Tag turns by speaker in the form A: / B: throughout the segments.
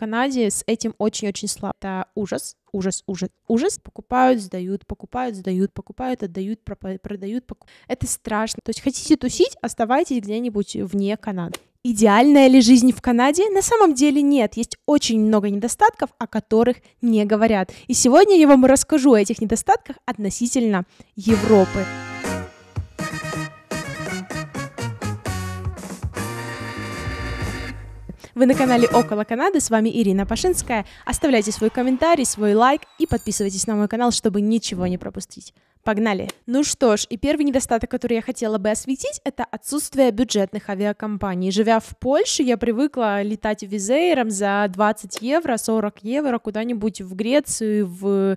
A: Канаде с этим очень-очень слабо. Это ужас, ужас, ужас, ужас. Покупают, сдают, покупают, сдают, покупают, отдают, продают. Покуп... Это страшно. То есть хотите тусить, оставайтесь где-нибудь вне Канады. Идеальная ли жизнь в Канаде? На самом деле нет, есть очень много недостатков, о которых не говорят. И сегодня я вам расскажу о этих недостатках относительно Европы. Вы на канале «Около Канады», с вами Ирина Пашинская. Оставляйте свой комментарий, свой лайк и подписывайтесь на мой канал, чтобы ничего не пропустить. Погнали! Ну что ж, и первый недостаток, который я хотела бы осветить, это отсутствие бюджетных авиакомпаний. Живя в Польше, я привыкла летать визейром за 20 евро, 40 евро куда-нибудь в Грецию, в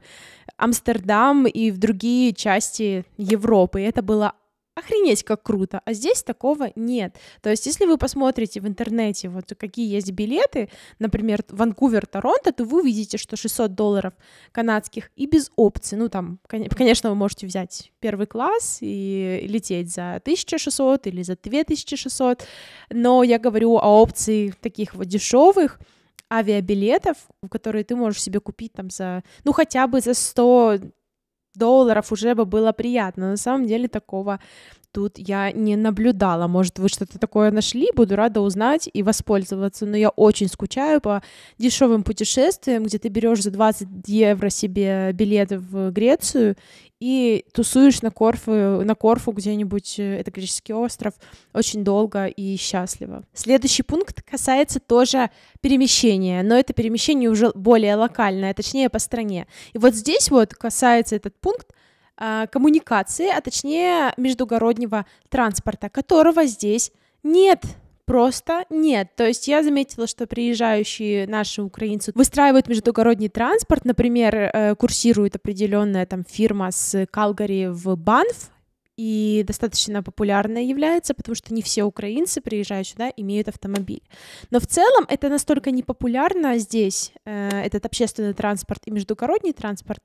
A: Амстердам и в другие части Европы. это было охренеть как круто, а здесь такого нет. То есть, если вы посмотрите в интернете, вот какие есть билеты, например, Ванкувер-Торонто, то вы увидите, что 600 долларов канадских и без опции, ну там, конечно, вы можете взять первый класс и лететь за 1600 или за 2600, но я говорю о опции таких вот дешевых, авиабилетов, которые ты можешь себе купить там за, ну, хотя бы за 100 долларов уже бы было приятно. На самом деле такого тут я не наблюдала. Может, вы что-то такое нашли, буду рада узнать и воспользоваться. Но я очень скучаю по дешевым путешествиям, где ты берешь за 20 евро себе билет в Грецию и тусуешь на Корфу, на Корфу где-нибудь, э, это греческий остров, очень долго и счастливо. Следующий пункт касается тоже перемещения, но это перемещение уже более локальное, точнее по стране. И вот здесь вот касается этот пункт а, коммуникации, а точнее междугороднего транспорта, которого здесь нет просто нет. То есть я заметила, что приезжающие наши украинцы выстраивают междугородний транспорт, например, э, курсирует определенная там фирма с Калгари в Банф, и достаточно популярной является, потому что не все украинцы, приезжая сюда, имеют автомобиль. Но в целом это настолько непопулярно здесь, э, этот общественный транспорт и междугородний транспорт,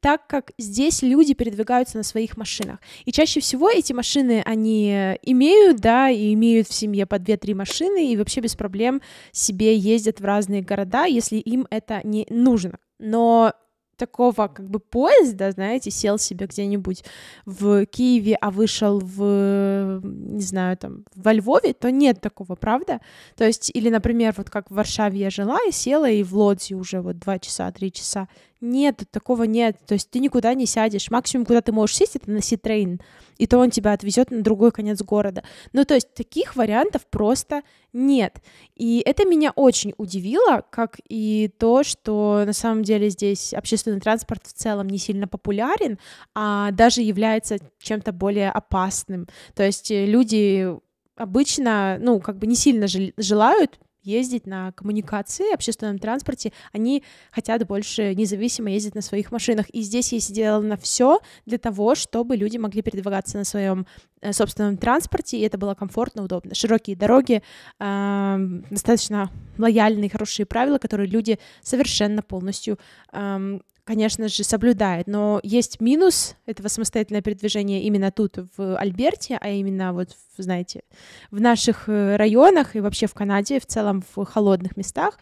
A: так как здесь люди передвигаются на своих машинах. И чаще всего эти машины они имеют, да, и имеют в семье по 2-3 машины, и вообще без проблем себе ездят в разные города, если им это не нужно. Но такого как бы поезда, знаете, сел себе где-нибудь в Киеве, а вышел в, не знаю, там, во Львове, то нет такого, правда? То есть, или, например, вот как в Варшаве я жила и села, и в Лодзе уже вот два часа, три часа нет, такого нет. То есть ты никуда не сядешь. Максимум, куда ты можешь сесть, это на Ситрейн. И то он тебя отвезет на другой конец города. Ну, то есть таких вариантов просто нет. И это меня очень удивило, как и то, что на самом деле здесь общественный транспорт в целом не сильно популярен, а даже является чем-то более опасным. То есть люди обычно, ну, как бы не сильно желают ездить на коммуникации, общественном транспорте, они хотят больше независимо ездить на своих машинах. И здесь есть сделано все для того, чтобы люди могли передвигаться на своем э, собственном транспорте, и это было комфортно, удобно. Широкие дороги, э, достаточно лояльные, хорошие правила, которые люди совершенно полностью э, конечно же, соблюдает. Но есть минус этого самостоятельного передвижения именно тут, в Альберте, а именно вот, знаете, в наших э, районах и вообще в Канаде в целом в холодных местах,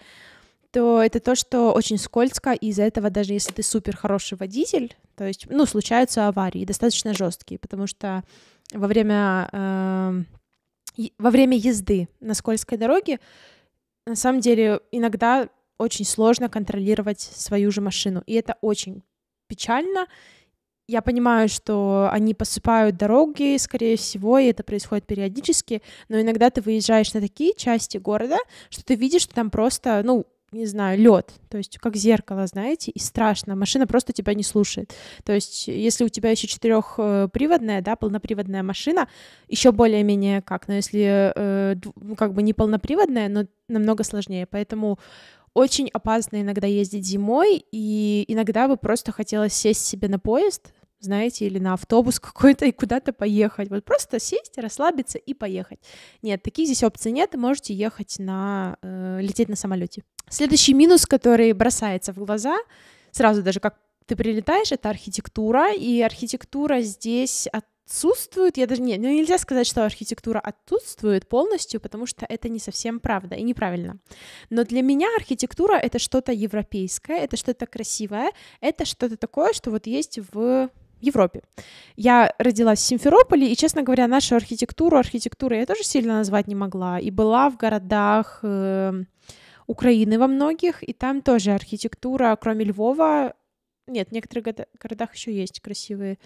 A: то это то, что очень скользко, и из-за этого даже если ты супер хороший водитель, то есть, ну, случаются аварии, достаточно жесткие, потому что во время, э, во время езды на скользкой дороге на самом деле иногда очень сложно контролировать свою же машину. И это очень печально. Я понимаю, что они посыпают дороги, скорее всего, и это происходит периодически, но иногда ты выезжаешь на такие части города, что ты видишь, что там просто, ну, не знаю, лед, то есть как зеркало, знаете, и страшно, машина просто тебя не слушает. То есть если у тебя еще четырехприводная, да, полноприводная машина, еще более-менее как, но если э, ну, как бы не полноприводная, но намного сложнее, поэтому очень опасно иногда ездить зимой, и иногда бы просто хотелось сесть себе на поезд, знаете, или на автобус какой-то и куда-то поехать. Вот просто сесть, расслабиться и поехать. Нет, таких здесь опций нет, можете ехать на... Э, лететь на самолете. Следующий минус, который бросается в глаза, сразу даже как ты прилетаешь, это архитектура, и архитектура здесь от отсутствует, я даже не, ну нельзя сказать, что архитектура отсутствует полностью, потому что это не совсем правда и неправильно. Но для меня архитектура это что-то европейское, это что-то красивое, это что-то такое, что вот есть в Европе. Я родилась в Симферополе, и, честно говоря, нашу архитектуру архитектурой я тоже сильно назвать не могла. И была в городах э, Украины во многих, и там тоже архитектура, кроме Львова, нет, в некоторых городах еще есть красивые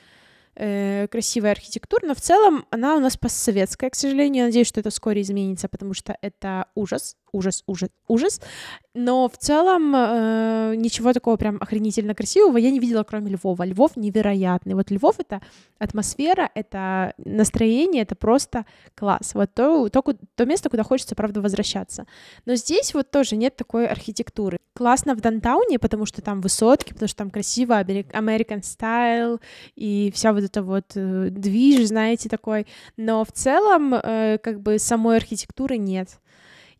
A: э, красивая архитектура, но в целом она у нас постсоветская, к сожалению. Я надеюсь, что это вскоре изменится, потому что это ужас ужас, ужас, ужас. Но в целом э, ничего такого прям охренительно красивого я не видела, кроме Львова. Львов невероятный. Вот Львов — это атмосфера, это настроение, это просто класс. Вот то, то, то место, куда хочется, правда, возвращаться. Но здесь вот тоже нет такой архитектуры. Классно в донтауне, потому что там высотки, потому что там красиво, American style и вся вот эта вот э, движ, знаете, такой. Но в целом э, как бы самой архитектуры нет.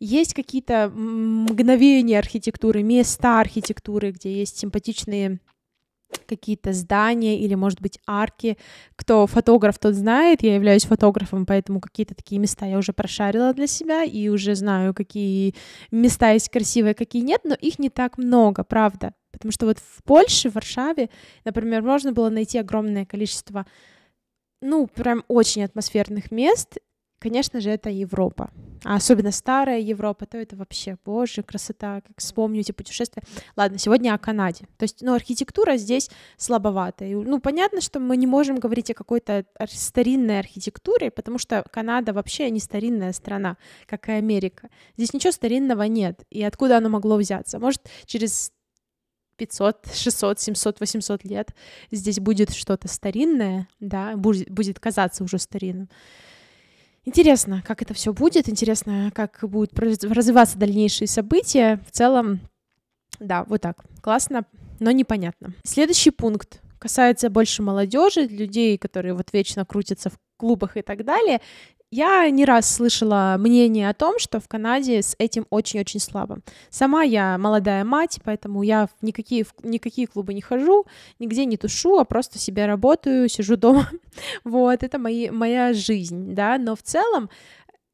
A: Есть какие-то мгновения архитектуры, места архитектуры, где есть симпатичные какие-то здания или, может быть, арки. Кто фотограф, тот знает. Я являюсь фотографом, поэтому какие-то такие места я уже прошарила для себя и уже знаю, какие места есть красивые, какие нет, но их не так много, правда. Потому что вот в Польше, в Варшаве, например, можно было найти огромное количество ну, прям очень атмосферных мест, Конечно же, это Европа. А особенно старая Европа, то это вообще, боже, красота, как вспомню эти путешествия. Ладно, сегодня о Канаде. То есть, ну, архитектура здесь слабоватая. Ну, понятно, что мы не можем говорить о какой-то старинной архитектуре, потому что Канада вообще не старинная страна, как и Америка. Здесь ничего старинного нет. И откуда оно могло взяться? Может, через 500, 600, 700, 800 лет здесь будет что-то старинное, да, будет казаться уже старинным. Интересно, как это все будет, интересно, как будут развиваться дальнейшие события. В целом, да, вот так. Классно, но непонятно. Следующий пункт касается больше молодежи, людей, которые вот вечно крутятся в клубах и так далее. Я не раз слышала мнение о том, что в Канаде с этим очень-очень слабо. Сама я молодая мать, поэтому я в никакие, в никакие клубы не хожу, нигде не тушу, а просто себе работаю, сижу дома. вот, это мои, моя жизнь, да, но в целом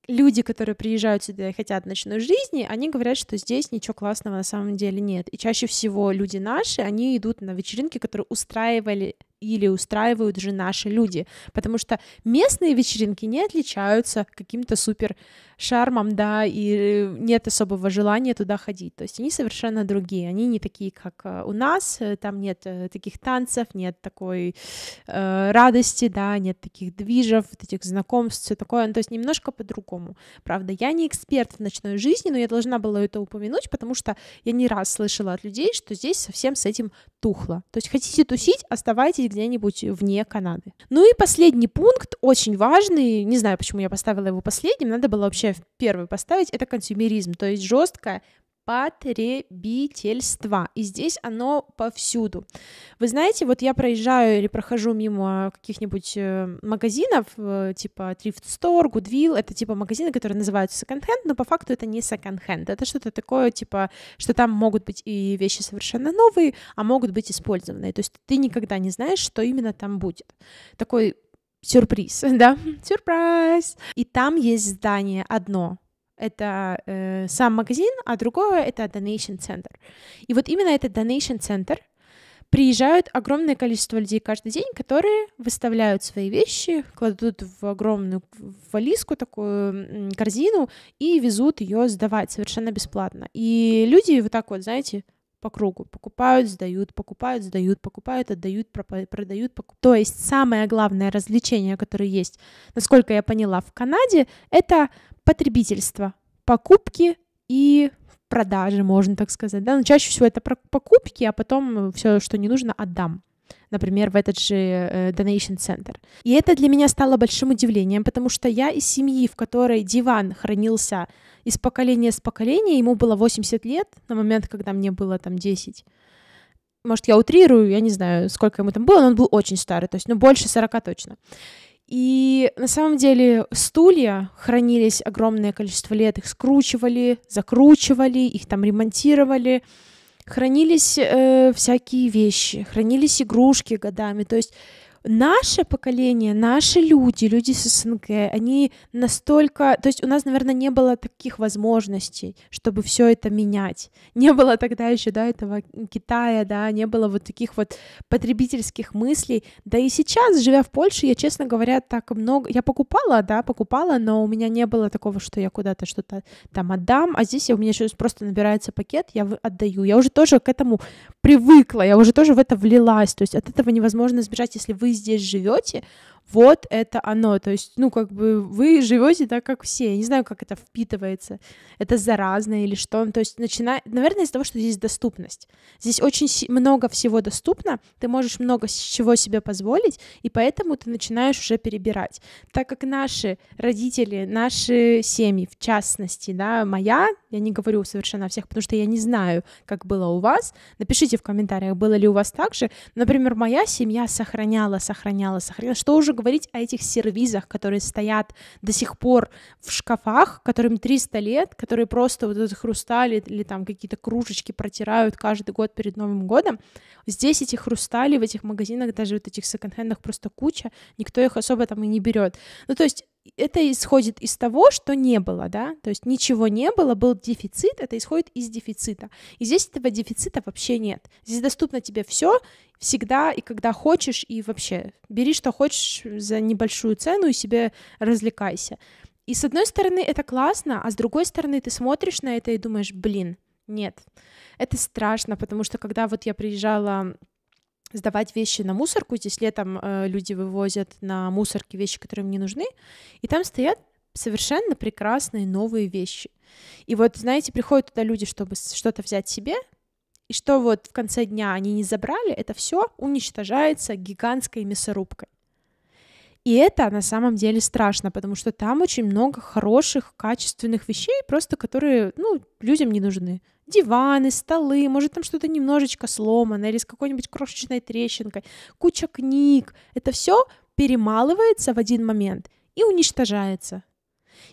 A: люди, которые приезжают сюда и хотят ночной жизни, они говорят, что здесь ничего классного на самом деле нет. И чаще всего люди наши, они идут на вечеринки, которые устраивали или устраивают же наши люди, потому что местные вечеринки не отличаются каким-то супер шармом, да, и э, нет особого желания туда ходить, то есть они совершенно другие, они не такие, как э, у нас, э, там нет таких танцев, нет такой э, радости, да, нет таких движев, вот этих знакомств, все такое, ну, то есть немножко по-другому, правда, я не эксперт в ночной жизни, но я должна была это упомянуть, потому что я не раз слышала от людей, что здесь совсем с этим тухло, то есть хотите тусить, оставайтесь Австралии, где-нибудь вне Канады. Ну и последний пункт, очень важный, не знаю, почему я поставила его последним, надо было вообще первый поставить, это консюмеризм, то есть жесткое потребительства. И здесь оно повсюду. Вы знаете, вот я проезжаю или прохожу мимо каких-нибудь э, магазинов, э, типа Thrift Store, Goodwill, это типа магазины, которые называются секонд-хенд, но по факту это не секонд-хенд, это что-то такое, типа, что там могут быть и вещи совершенно новые, а могут быть использованные. То есть ты никогда не знаешь, что именно там будет. Такой сюрприз, да, сюрприз. И там есть здание одно, это э, сам магазин, а другое это donation Center. И вот именно этот donation Center приезжают огромное количество людей каждый день, которые выставляют свои вещи, кладут в огромную валиску такую корзину и везут ее сдавать совершенно бесплатно. И люди вот так вот, знаете, по кругу. Покупают, сдают, покупают, сдают, покупают, отдают, продают, покупают. То есть самое главное развлечение, которое есть, насколько я поняла, в Канаде, это потребительство, покупки и продажи, можно так сказать. Да? Но чаще всего это покупки, а потом все, что не нужно, отдам например, в этот же э, Donation Center. И это для меня стало большим удивлением, потому что я из семьи, в которой диван хранился из поколения с поколения, ему было 80 лет на момент, когда мне было там 10. Может, я утрирую, я не знаю, сколько ему там было, но он был очень старый, то есть, ну, больше 40 точно. И на самом деле стулья хранились огромное количество лет, их скручивали, закручивали, их там ремонтировали, хранились э, всякие вещи, хранились игрушки годами. То есть наше поколение, наши люди, люди с СНГ, они настолько... То есть у нас, наверное, не было таких возможностей, чтобы все это менять. Не было тогда еще, да, этого Китая, да, не было вот таких вот потребительских мыслей. Да и сейчас, живя в Польше, я, честно говоря, так много... Я покупала, да, покупала, но у меня не было такого, что я куда-то что-то там отдам, а здесь у меня сейчас просто набирается пакет, я отдаю. Я уже тоже к этому привыкла, я уже тоже в это влилась. То есть от этого невозможно избежать, если вы здесь живете, вот это оно. То есть, ну, как бы вы живете так, как все. Я не знаю, как это впитывается. Это заразно или что. То есть, начинает, наверное, из-за того, что здесь доступность. Здесь очень много всего доступно, ты можешь много чего себе позволить, и поэтому ты начинаешь уже перебирать. Так как наши родители, наши семьи, в частности, да, моя, я не говорю совершенно о всех, потому что я не знаю, как было у вас. Напишите в комментариях, было ли у вас так же. Например, моя семья сохраняла сохраняла, сохраняла. Что уже говорить о этих сервизах, которые стоят до сих пор в шкафах, которым 300 лет, которые просто вот этот хрусталь или там какие-то кружечки протирают каждый год перед Новым годом. Здесь этих хрустали в этих магазинах, даже вот этих секонд-хендах просто куча, никто их особо там и не берет. Ну, то есть это исходит из того, что не было, да, то есть ничего не было, был дефицит, это исходит из дефицита. И здесь этого дефицита вообще нет. Здесь доступно тебе все всегда и когда хочешь, и вообще бери, что хочешь за небольшую цену и себе развлекайся. И с одной стороны это классно, а с другой стороны ты смотришь на это и думаешь, блин, нет, это страшно, потому что когда вот я приезжала сдавать вещи на мусорку. Здесь летом э, люди вывозят на мусорке вещи, которые им не нужны, и там стоят совершенно прекрасные новые вещи. И вот, знаете, приходят туда люди, чтобы что-то взять себе, и что вот в конце дня они не забрали, это все уничтожается гигантской мясорубкой. И это на самом деле страшно, потому что там очень много хороших, качественных вещей, просто которые, ну, людям не нужны диваны, столы, может там что-то немножечко сломано или с какой-нибудь крошечной трещинкой, куча книг. Это все перемалывается в один момент и уничтожается.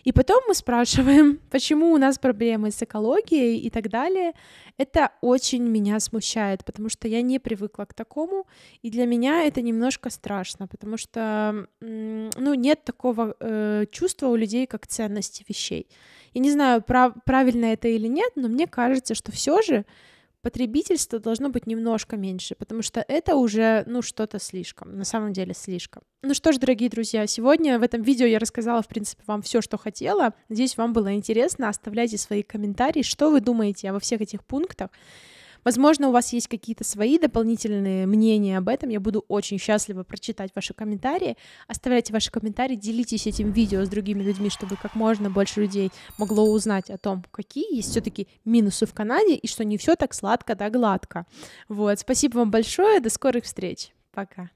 A: И потом мы спрашиваем, почему у нас проблемы с экологией и так далее. Это очень меня смущает, потому что я не привыкла к такому, и для меня это немножко страшно, потому что ну, нет такого э, чувства у людей, как ценности вещей. Я не знаю, прав правильно это или нет, но мне кажется, что все же потребительства должно быть немножко меньше, потому что это уже, ну, что-то слишком, на самом деле слишком. Ну что ж, дорогие друзья, сегодня в этом видео я рассказала, в принципе, вам все, что хотела. Надеюсь, вам было интересно. Оставляйте свои комментарии, что вы думаете обо всех этих пунктах. Возможно, у вас есть какие-то свои дополнительные мнения об этом. Я буду очень счастлива прочитать ваши комментарии. Оставляйте ваши комментарии, делитесь этим видео с другими людьми, чтобы как можно больше людей могло узнать о том, какие есть все-таки минусы в Канаде и что не все так сладко да гладко. Вот, спасибо вам большое, до скорых встреч. Пока.